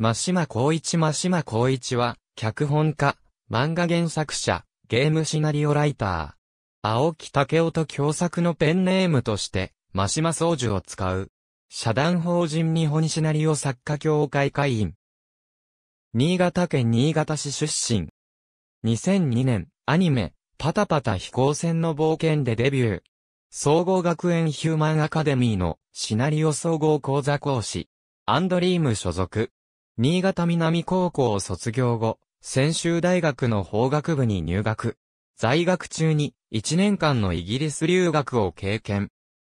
真島光一真島光一は、脚本家、漫画原作者、ゲームシナリオライター。青木武夫と共作のペンネームとして、真島宗樹を使う。社団法人日本シナリオ作家協会会員。新潟県新潟市出身。2002年、アニメ、パタパタ飛行船の冒険でデビュー。総合学園ヒューマンアカデミーのシナリオ総合講座講師。アンドリーム所属。新潟南高校を卒業後、専修大学の法学部に入学。在学中に1年間のイギリス留学を経験。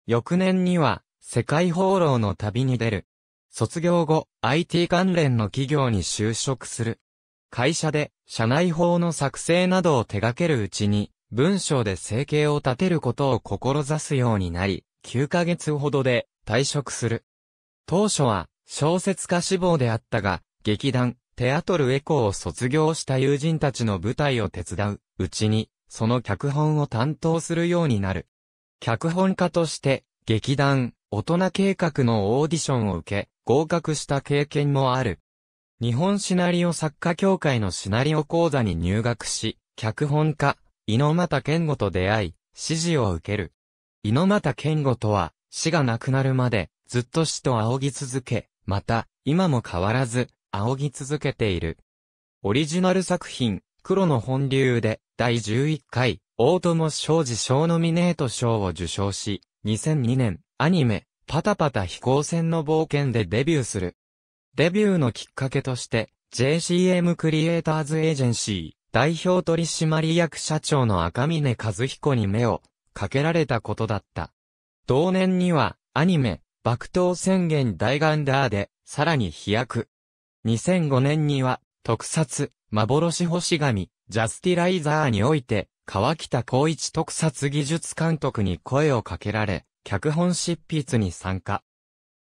翌年には世界放浪の旅に出る。卒業後、IT 関連の企業に就職する。会社で社内法の作成などを手掛けるうちに、文章で生計を立てることを志すようになり、9ヶ月ほどで退職する。当初は小説家志望であったが、劇団、テアトルエコーを卒業した友人たちの舞台を手伝う、うちに、その脚本を担当するようになる。脚本家として、劇団、大人計画のオーディションを受け、合格した経験もある。日本シナリオ作家協会のシナリオ講座に入学し、脚本家、猪俣健吾と出会い、指示を受ける。猪俣健吾とは、死が亡くなるまで、ずっと死と仰ぎ続け、また、今も変わらず、仰ぎ続けている。オリジナル作品、黒の本流で、第11回、大友昌事賞ノミネート賞を受賞し、2002年、アニメ、パタパタ飛行船の冒険でデビューする。デビューのきっかけとして、JCM クリエイターズエージェンシー、代表取締役社長の赤峰和彦に目をかけられたことだった。同年には、アニメ、爆投宣言大ガンダーで、さらに飛躍。2005年には、特撮、幻星神、ジャスティライザーにおいて、川北光一特撮技術監督に声をかけられ、脚本執筆に参加。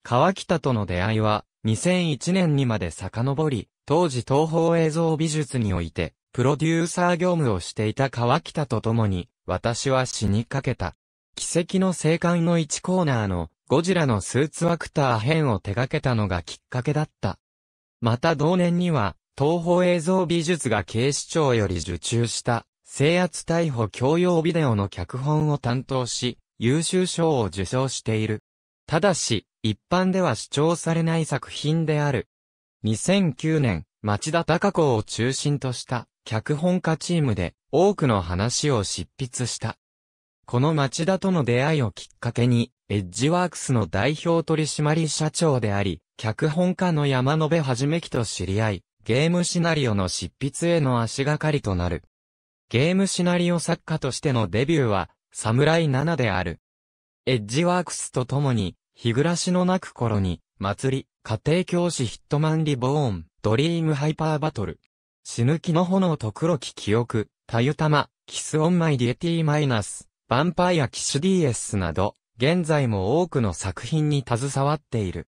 川北との出会いは、2001年にまで遡り、当時東方映像美術において、プロデューサー業務をしていた川北と共に、私は死にかけた。奇跡の生還の1コーナーのゴジラのスーツアクター編を手掛けたのがきっかけだった。また同年には、東方映像美術が警視庁より受注した、制圧逮捕教養ビデオの脚本を担当し、優秀賞を受賞している。ただし、一般では主張されない作品である。2009年、町田隆子を中心とした脚本家チームで多くの話を執筆した。この町田との出会いをきっかけに、エッジワークスの代表取締社長であり、脚本家の山野辺はじめきと知り合い、ゲームシナリオの執筆への足がかりとなる。ゲームシナリオ作家としてのデビューは、サムライである。エッジワークスと共に、日暮らしのなく頃に、祭り、家庭教師ヒットマンリボーン、ドリームハイパーバトル。死ぬ気の炎と黒き記憶、たゆたま、キスオンマイディエティマイナス、ヴァンパイア騎士 DS など、現在も多くの作品に携わっている。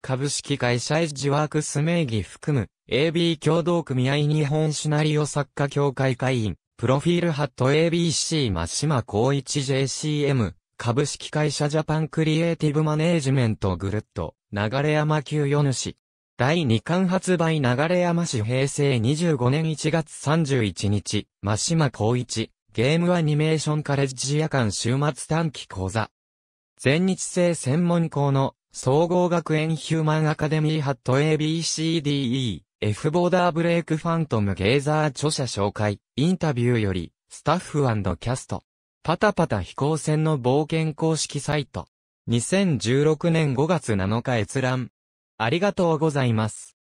株式会社エッジワークス名義含む AB 共同組合日本シナリオ作家協会会員、プロフィールハット ABC 真島光一 JCM、株式会社ジャパンクリエイティブマネージメントグルッと、流山級与主。第2巻発売流山市平成25年1月31日、真島光一、ゲームアニメーションカレッジ夜間週末短期講座。全日制専門校の総合学園ヒューマンアカデミーハット ABCDE F ボーダーブレイクファントムゲイザー著者紹介インタビューよりスタッフキャストパタパタ飛行船の冒険公式サイト2016年5月7日閲覧ありがとうございます。